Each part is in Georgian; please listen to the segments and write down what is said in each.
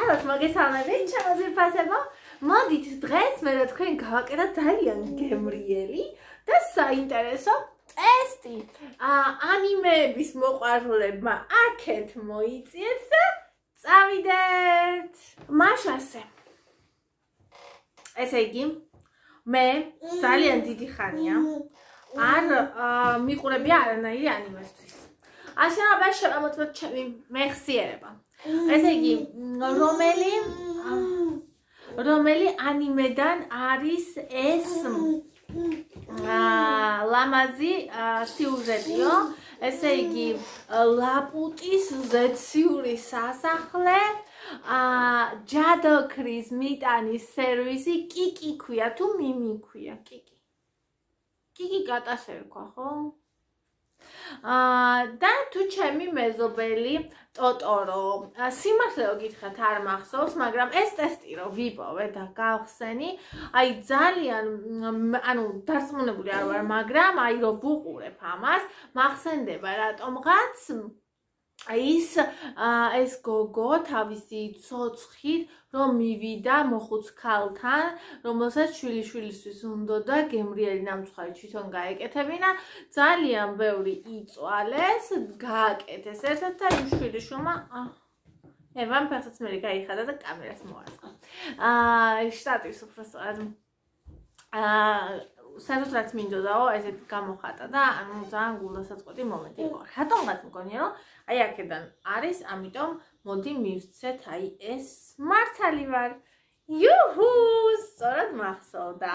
ალას მოგესალმებით ჩემო ძიფასებო მოდით დღეს მე და თქვენ გავაკეთა ძალიან გემრიელი და საინტერესო ტესტი ანიმების მოყვარულებმა აქეთ მოიწიეთ და წავიდეთ მაშასე ესე იგი მე ძალიან დიდი ხანია არ მიყურებია არანაირი ანიმესთვის ასე რომ ვაი შევამოწმოთ ჩემი მეხსიერება. ესე იგი, რომელი რომელი ანიმედან არის ეს აა ლამაზი სიუჟეტიო? ესე იგი, ლაპუტის ზეციური სასახლე აა ჯადოქრის მიტანის სერვისი კიკი ქვია თუ მიმი ქვია კიკი კიკი გატასერქვა ხო აა და თუ ჩემი მეზობელი ტოტორო სიმართლეო გითხრათ არ მახსოვს მაგრამ ეს ტესტირო ვიპოვე და გავხსენი აი ძალიან ანუ დარწმუნებული არ ვარ მაგრამ აი რომ ვუყურებ ამას მახსენდება რატომღაც ის ეს გოგო თავისი ცოცხით რომ მივიდა მოხუც ქალთან, რომელსაც შვილი შვილისთვის უნდა და გემრიელი ნამცხარი თვითონ გაეკეთებინა, ძალიან ბევრი იწვალეს, გააკეთეს ერთად და შვილი შუმა ევან ფასაც მე გაიხადა და კამერას მოაწყო. აა შტატის უბრალოდ აა საერთოდ რაც მინდოდაო, ესეთ გამოხატა და ანუ ძალიან გულდასაწყვეტი მომენტი იყო. რატომღაც მგონია, რომ აი აქედან არის, ამიტომ მოდი მივცეთ აი ეს მართალი ვარ. იუჰუ, სწორად მახსოვდა.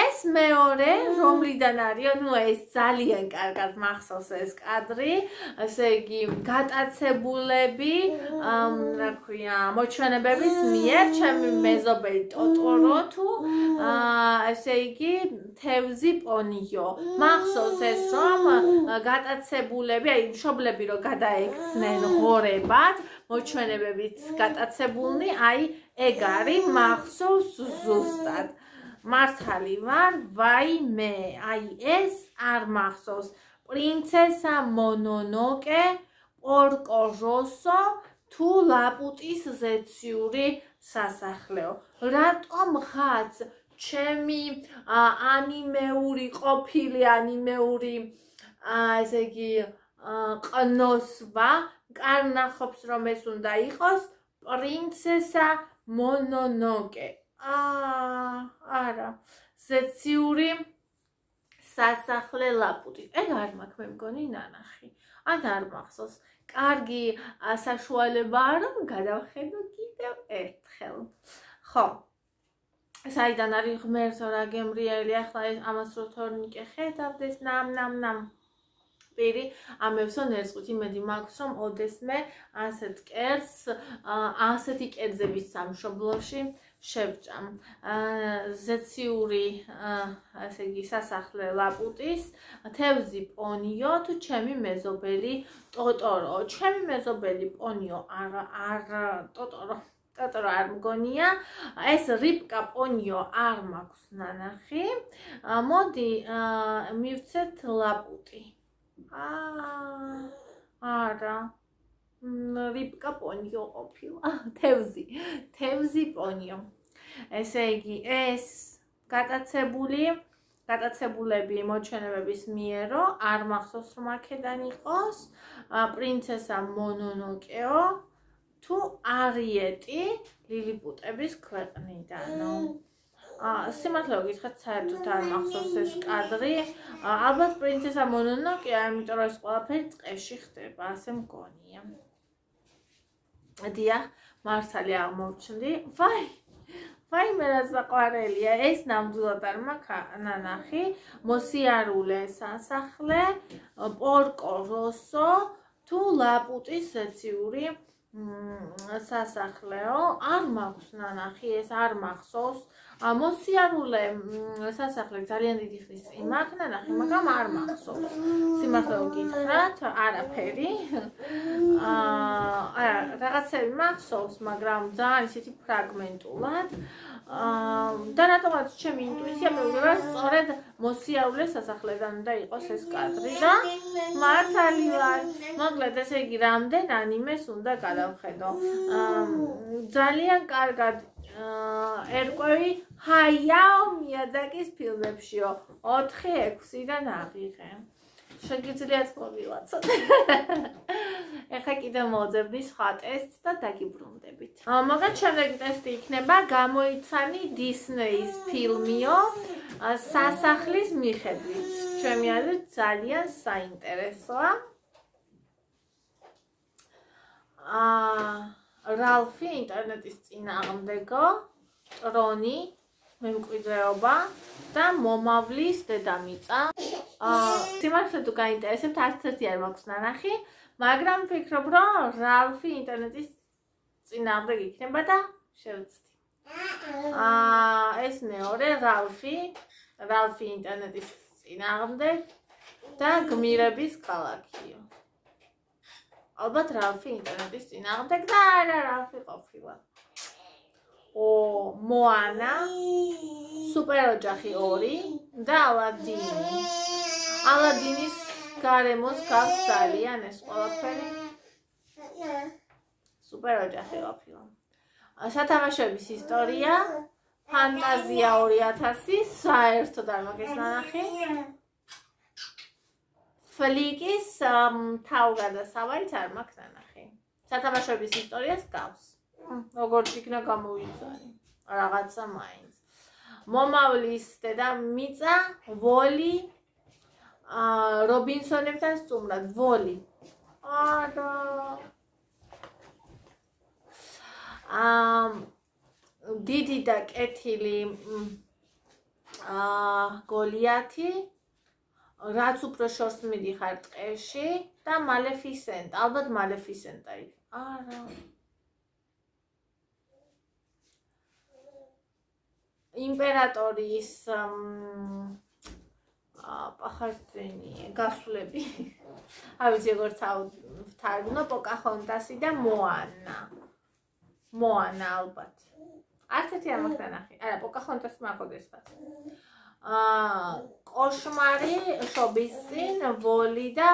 ეს მეორე რომლიდან არის? ნუ ეს ძალიან კარგად მახსოვს ეს კადრი. ესე იგი, გატაცებულები, რა ქვია, მოჩვენებების მიერ ჩემი მეზობელი ტოტორო თუ აა ესე იგი, თევზი პონიო. მახსოვს ეს რომ გატაცებულები, აი, მშობლები რო გადაეხსნენ ღორებად, მოჩვენებებით გატაცებულნი, აი, ეგ არის მახსოვს ზუსტად მართალი ვარ ვაიმე აი ეს არ მახსოვს პრინცესა მონონოკე პორკო როსო თუ ლაპუტის ზეციური სასახლეო რატომ ხაც ჩემი ანიმეური ყოფილი ანიმეური ესე იგი ყნოსვა კარნახობს რომ ეს უნდა იყოს პრინცესა მონონოკე. აა, არა. ზეციური სასახლე ლაპუტი. ეგ არ მაქვს მე მგონი ნანახი. ან არ მახსოვს. კარგი, საშუალება არა, გადავხედო კიდევ ერთხელ. ხო. საიდან არის ღმერთო რა გემრიელი, ახლა ამას რო თორნიკე ხედავდეს, ნამ ნამ ნამ. პირი ამევსო ნერწყვით იმედი მაქვს რომ ოდესმე ასეთ კერს ასეთი კერძების სამშობლოში შევჭამ ზეციური ასე იგი სასახლე ლაპუტის თევზი პონიო თუ ჩემი მეზობელი ტოტორო ჩემი მეზობელი პონიო არ არ ტოტორო ტოტორო არ მგონია ეს რიპკა პონიო არ მაქვს ნანახი მოდი მივცეთ ლაპუტი აა არა ვიპკა პონიო ოფიო თევზი თევზი პონიო ესე იგი ეს გადაცებული გადაცებულები მოჩენებების მიერო არ მახსოვს რომ აქედან იყოს პრინცესა მონონოკეო თუ არიეტი ლილიპუტების ქვეყნიდანო სიმართლე გითხრათ საერთოდ არ მახსოვს ეს კადრი ალბათ პრინცესა მონონოკეა იმიტომ რომ ეს ყველაფერი წეში ხდება ასე მგონია დია მართალი აღმოჩნდი ვაი ვაი მე რა საყვარელია ეს ნამდვილად არ მაქვს ნანახი მოსიარულე სასახლე პორკო როსო თუ ლაპუტის ეციური მ სასახლეო არ მაქვს ნანახი ეს არ მახსოვს მოსიარულე სასახლე ძალიან დიდი ხნის წინ მაგრამ ახლა მაგრამ არ მახსოვს სიმართლე გითხრათ არაფერი აა არა რაღაცები მახსოვს მაგრამ ძალიან ისეთი ფრაგმენტულად აა და რატომაც ჩემი ინტუიცია მეუბნება სწორედ მოსიარულე სასახლედან უნდა იყოს ეს კადრი და მართალი ვარ მოკლედ ესე იგი რამდენ ანიმეს უნდა გადავხედო აა ძალიან კარგად აა ერკვევი ჰაიაო მიაძაკის ფილმებშიო 4-6-დან აღიღე. შეგიძლიათ მოვილაცოთ. ახლა კიდე მოძებნი სხვა ტესტ და დაგიბრუნდებით. აა მაგათ შემდეგ ტესტი იქნება გამოიცანი დისნეის ფილმიო სასახლის მიხედვით. ჩემი აზრით ძალიან საინტერესოა. აა რალფი ინტერნეტის წინააღმდეგო ტრონი, მემკვიდრეობა და მომავლის დედამიწა. აა, თემასაც თუ გაინტერესებთ, არც ერთი არ მაქვს ნანახი, მაგრამ ვფიქრობ, რომ რალფი ინტერნეტის წინამდე იქნება და შევწვდი. აა, ეს მეორე რალფი, რალფი ინტერნეტის წინამდე და გმირების ქალაქიო. ალბათ რალფი ინტერნეტის წინამდე და არა რალფი ყოფილა. ო მოანა სუპერ ოჯახი 2 და ალადინი ალადინის გარემოს გავს ძალიან ეს ყველაფერი სუპერ ოჯახი ოფილო სათამაშოების ისტორია ფანტაზია 2000 საერთო დამაგეს ნანახი ფლიკის თავგადასავალი წარმოქმნა ნახე სათამაშოების ისტორიას გავს როგორც იქნა გამოიწანი რაღაცა მაინც მომავლის დედა მიცა ვოლი ა რობინსონებთან სტუმრად ვოლი არა ა დიდი და კეთილი ა გოლიათი რაც უფრო შორს მიდიხარ ტყეში და მალეფისენტ ალბათ მალეფისენტაი არა იმპერატორის პახარტენი გასულები. აი ძი როგორც თარგმნა პოკახონტასი და მოანა. მოანა ალბათ. არც ერთი არ მოგდანახი. არა პოკახონტას მაგოდეს ფაც. აა кошмари шобисин воли და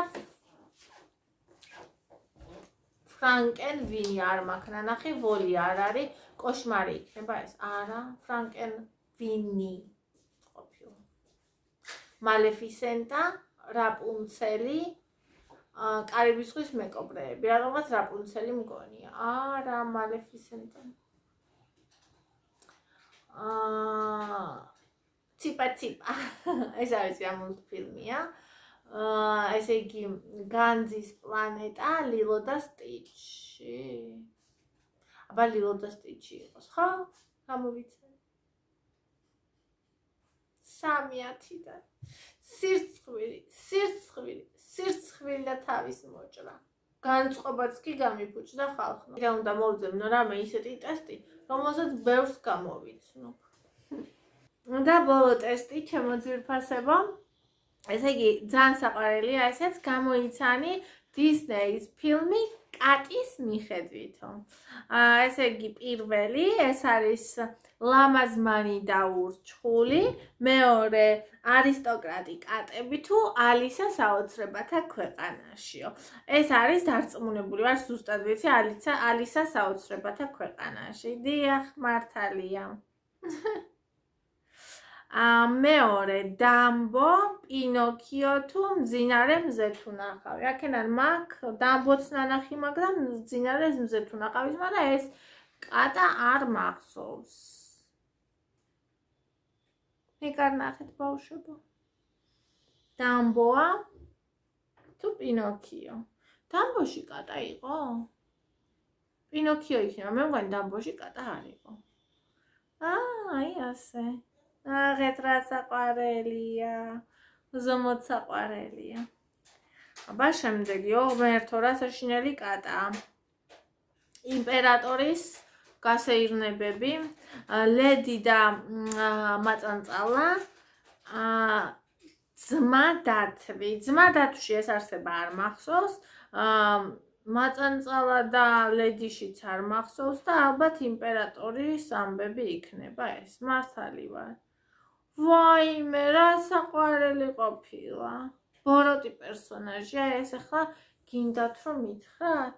франкен ვინი არ მაქნანახი ვოლი არ არის кошмари იქნება ეს არა франкен დინი ყოფილი მალეფისენტა რაპუნცელი ა კარიბის ზღვის მეკობრეები რაღაც რაპუნცელი მგონია არა მალეფისენტა ა ტიპა ტიპა ეს არის ამულ ფილმია ა ესე იგი განძის პლანეტა ლილო და სტიჩი აბა ლილო და სტიჩი იყოს ხო გამოვიცე სამი ათიდან სირცხვილი სირცხვილი სირცხვილი და თავის მოჭრა განწყობაც კი გამიფუჭდა ხალხმა რა უნდა მოძებნო რამე ისეთი ტესტი რომელსაც ბევრს გამოვიცნო და ბოლო ტესტი ჩემო ძირფასებო ესე იგი ძალიან საყვარელია ესეც გამოიცანი Disney-ის ფილმი კატის მიხედვითო. აა ესე იგი პირველი, ეს არის ლამაზმანი და ურჩხული, მეორე არისტოკრატი კატები თუ ალისა საოცრებათა ქვეყანაშიო. ეს არის დარწმუნებული ვარ ზუსტად ვიცი ალისა ალისა საოცრებათა ქვეყანაში. დიახ, მართალია. ა მეორე დამბო პინოქიო თუ ძინარე მზე თუ ნახავი. აქენან მაგ დამბოც ნახი, მაგრამ ძინარე მზე თუ ნახავის, მაგრამ ეს კატა არ მახსოვს. მეკარ ნახეთ ბავშვებო. დამბოა თუ პინოქიო. დამბოში კატა იყო? პინოქიო იქნება, მე მგონი დამბოში კატა არ იყო. აა, აი ასე. აღეთრა საყვარელია ზომოთ საყვარელია აბა შემდეგი ო მერთო რა საშინელი კატა იმპერატორის გასეირნებები ლედი და მაწანწალა ა ძმადათვი ძმადათვში ეს არსება არ მახსოვს ა მაწანწალა და ლედიშიც არ მახსოვს და ალბათ იმპერატორის ამბები იქნება ეს მართალი ვარ ვაიმე, რა საყვარელი ყოფილა. ბოროტი პერსონაჟია, ეს ახლა გინდათ რომ მითხრათ?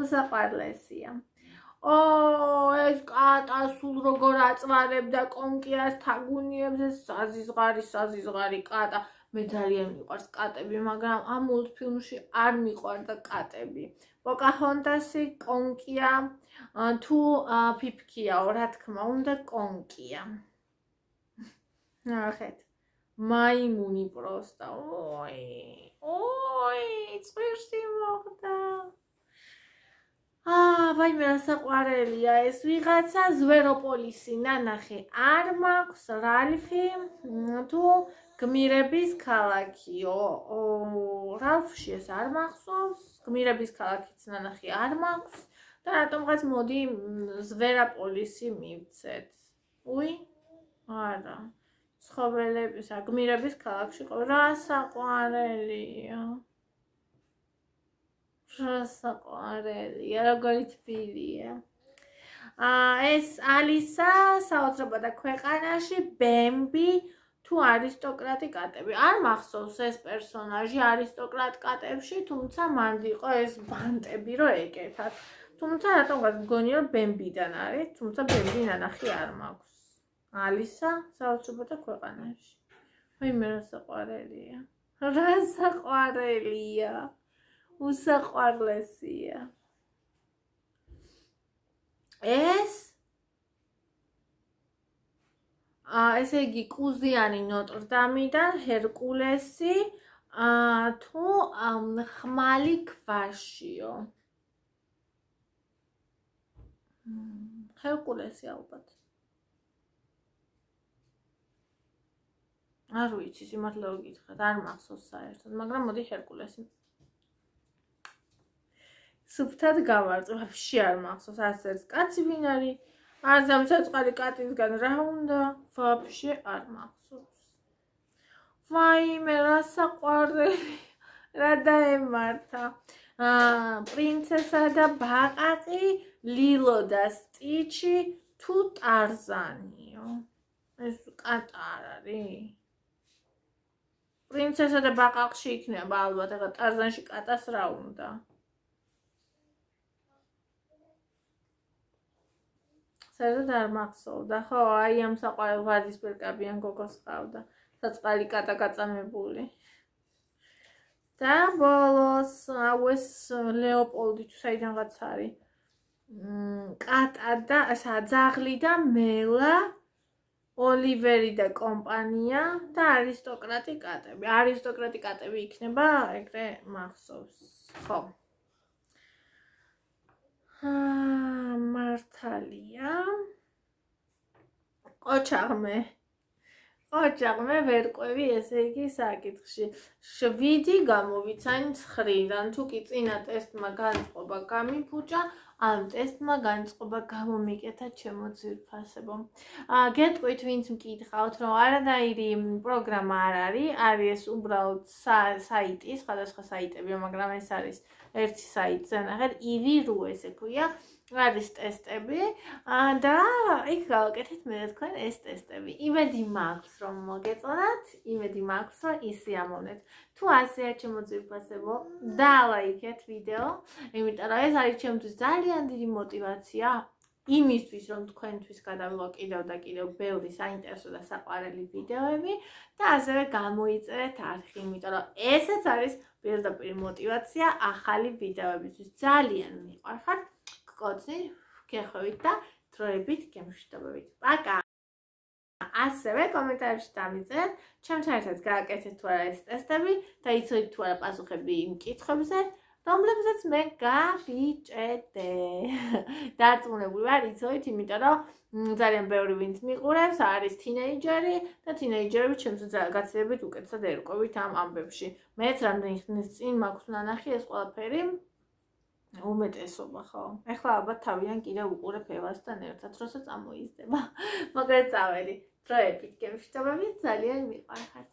უსაყვარლესია. ო, ეს კატა სულ როგორ აწმარებდა კონკიას თაგუნიებს, ეს საზიზღარი, საზიზღარი კატა. მე ძალიან მიყვარს კატები, მაგრამ ამ მულტფილმში არ მიყვარდა კატები. პოკაჰონტასი კონკია თუ ფიფქიაო რა თქმა უნდა კონკია ნახეთ მაიმუნი პროსტა ой ой წვირში მოხდა აა ვაიმე რა საყვარელია ეს ვიღაცა ზვერო პოლისი ნანახე არ მაქვს რალფი თუ გმირების ქალაქიო რალფში ეს არ მახსოვს გმირების ქალაქიც ნანახი არ მახსოვს და რატომღაც მოდი ზვერაპოლისი მივცეთ უი არა ცხოველების აგმირების ქალაქში ყო რა საყვარელია რა საყვარელია როგორი თბილია აა ეს ალისა საოცრობა და ქვეყანაში ბემბი თუ არისტოკრატი კატები. არ მახსოვს ეს პერსონაჟი არისტოკრატ კატებში, თუმცა მანდ იყო ეს ბანტები რო ეკეთათ. თუმცა რატომ გგონია ბემბიდან არის, თუმცა ბემბი ნანახი არ მაქვს. ალისა საოცრობა ქვეყანაში. ой, მე საყვარელია. რა საყვარელია. უსაყვარლესია. ეს აა ესე იგი კუზიანი ნოტრდამიდან ჰერკულესი აა თუ ხმალი ქვაშიო ჰერკულესი ალბათ არ ვიცი სიმართლე გითხრათ არ მახსოვს საერთოდ მაგრამ მოდი ჰერკულესი სუფთად გავარწმ ვაფშე არ მახსოვს ასერს კაცი ვინ არის არძამ საწყარი კატისგან რა უნდა? ვაფშე არ მახსოვს. ვაიმე, რა საყვარელი. რა დაემართა. აა, პრინცესა და ბაყაყი, ლილო და სტიჩი თუ ტარზანიო. ეს კატა არ არის? პრინცესა და ბაყაყში იქნება ალბათ, ეხა ტარზანში კატას რა უნდა? საერთოდ არ მახსოვდა. ხო, აი ამ საყვარელ ვაზის პერკაბიან გოგოს ყავდა, საწყალი კატა გაწამებული. და ბოლოს აუეს ლეოპოლდი თუ საიდანღაც არის. მმ კატა და საძაღლი და მელა ოლივერი და კომპანია და არისტოკრატი კატები. არისტოკრატი კატები იქნება ეგრე მახსოვს. ხო. მართალია ოჩაღმე ოჩაღმე ვერ ყვევი ესე იგი საკითხში 7 გამოვიცან 9-დან თუ კი წინა ტესტმა განწყობა გამიფუჭა ამ ტესტმა განწყობა გამომიკეთა ჩემო ძირფასებო. აა გეტყვით ვინც მკითხავთ, რომ არანაირი პროგრამა არ არის, არის ეს უბრალოდ საიტი, სხვადასხვა საიტებია, მაგრამ ეს არის ერთი საიტზე ნახეთ ივირუ ესე ქვია არის ტესტები და იქ გავაკეთეთ მე და თქვენ ეს ტესტები. იმედი მაქვს რომ მოგეწონათ, იმედი მაქვს რომ ისე ამოვნეთ. თუ ასეა ჩემოწიფასებო, დალაიქეთ ვიდეო, იმიტომ რომ ეს არის ჩემთვის ძალიან დიდი мотиваცია იმისთვის რომ თქვენთვის გადავლო კიდევ და კიდევ ბევრი საინტერესო და საყვარელი ვიდეოები და ასევე გამოიწერეთ არხი, იმიტომ რომ ესეც არის პირდაპირ мотиваცია ახალი ვიდეოებისთვის. ძალიან მიყვარხართ. გკოცნი, გეხვევით და დროებით გემშვიდობებით. პაკა. ასევე კომენტარებში დამიწერეთ, ჩემთან ერთად გააკეთეთ თუ არა ეს ტესტები და იცოდით თუ არა პასუხები იმ კითხვებზე. რომლებსაც მე გავიჭედე. დარწმუნებული ვარ, იცით, იმიტომ რომ ძალიან ბევრი ვინც მიყურებს, არის თინეიჯერი და თინეიჯერები ჩემს გაცილებით უკეთესად ერკვევით ამ ამბებში. მეც რამდენიც წინ მაქვს ნანახი ეს ყველაფერი უმეტესობა ხო? ეხლა ალბათ თავიდან კიდე უყურებ ევასთან ერთად, როცა წამოიზდება. მაგრამ წავედი. დროებით გემშვიდობებით ძალიან მიყვარხართ.